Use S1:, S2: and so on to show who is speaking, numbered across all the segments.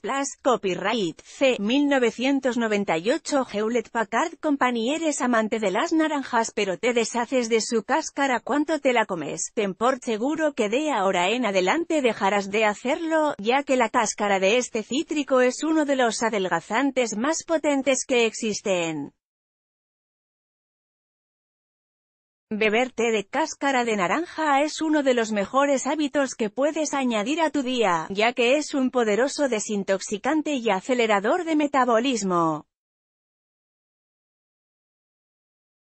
S1: Plus, Copyright, C. 1998 Hewlett Packard Company Eres amante de las naranjas pero te deshaces de su cáscara cuánto te la comes. Ten por seguro que de ahora en adelante dejarás de hacerlo, ya que la cáscara de este cítrico es uno de los adelgazantes más potentes que existen. Beber té de cáscara de naranja es uno de los mejores hábitos que puedes añadir a tu día, ya que es un poderoso desintoxicante y acelerador de metabolismo.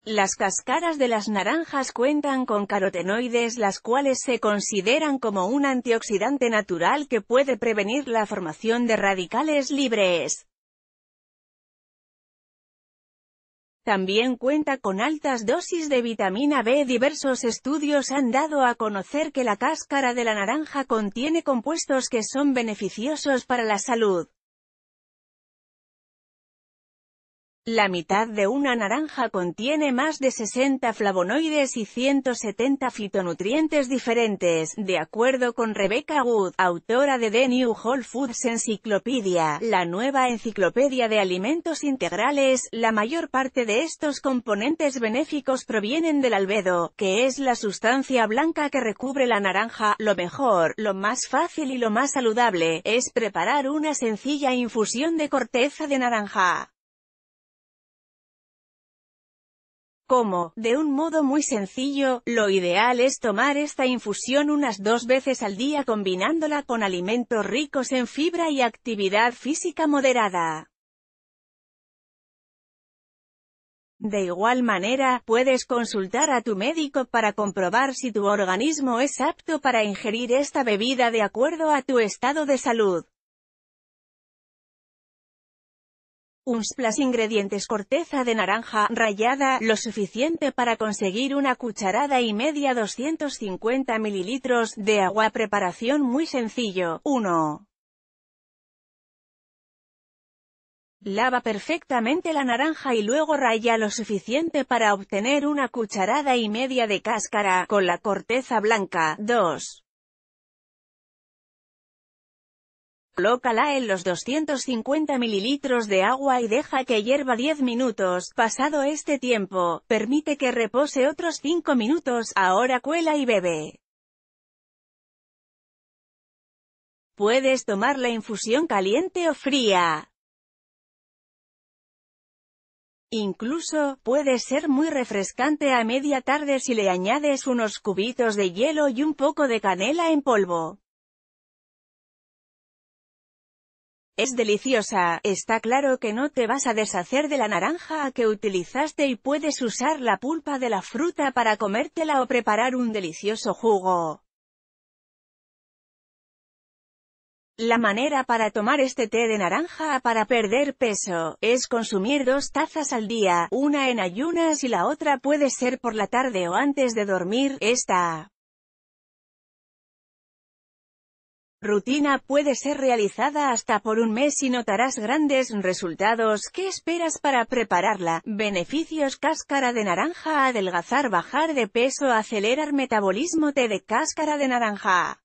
S1: Las cáscaras de las naranjas cuentan con carotenoides las cuales se consideran como un antioxidante natural que puede prevenir la formación de radicales libres. También cuenta con altas dosis de vitamina B. Diversos estudios han dado a conocer que la cáscara de la naranja contiene compuestos que son beneficiosos para la salud. La mitad de una naranja contiene más de 60 flavonoides y 170 fitonutrientes diferentes, de acuerdo con Rebecca Wood, autora de The New Whole Foods Encyclopedia, la nueva enciclopedia de alimentos integrales. La mayor parte de estos componentes benéficos provienen del albedo, que es la sustancia blanca que recubre la naranja. Lo mejor, lo más fácil y lo más saludable, es preparar una sencilla infusión de corteza de naranja. Como, de un modo muy sencillo, lo ideal es tomar esta infusión unas dos veces al día combinándola con alimentos ricos en fibra y actividad física moderada. De igual manera, puedes consultar a tu médico para comprobar si tu organismo es apto para ingerir esta bebida de acuerdo a tu estado de salud. Un ingredientes corteza de naranja, rallada, lo suficiente para conseguir una cucharada y media 250 mililitros de agua Preparación muy sencillo. 1. Lava perfectamente la naranja y luego raya lo suficiente para obtener una cucharada y media de cáscara, con la corteza blanca. 2. Colócala en los 250 mililitros de agua y deja que hierva 10 minutos. Pasado este tiempo, permite que repose otros 5 minutos, ahora cuela y bebe. Puedes tomar la infusión caliente o fría. Incluso, puede ser muy refrescante a media tarde si le añades unos cubitos de hielo y un poco de canela en polvo. Es deliciosa, está claro que no te vas a deshacer de la naranja que utilizaste y puedes usar la pulpa de la fruta para comértela o preparar un delicioso jugo. La manera para tomar este té de naranja para perder peso, es consumir dos tazas al día, una en ayunas y la otra puede ser por la tarde o antes de dormir, esta. rutina puede ser realizada hasta por un mes y notarás grandes resultados. ¿Qué esperas para prepararla? Beneficios Cáscara de naranja Adelgazar Bajar de peso Acelerar metabolismo Té de cáscara de naranja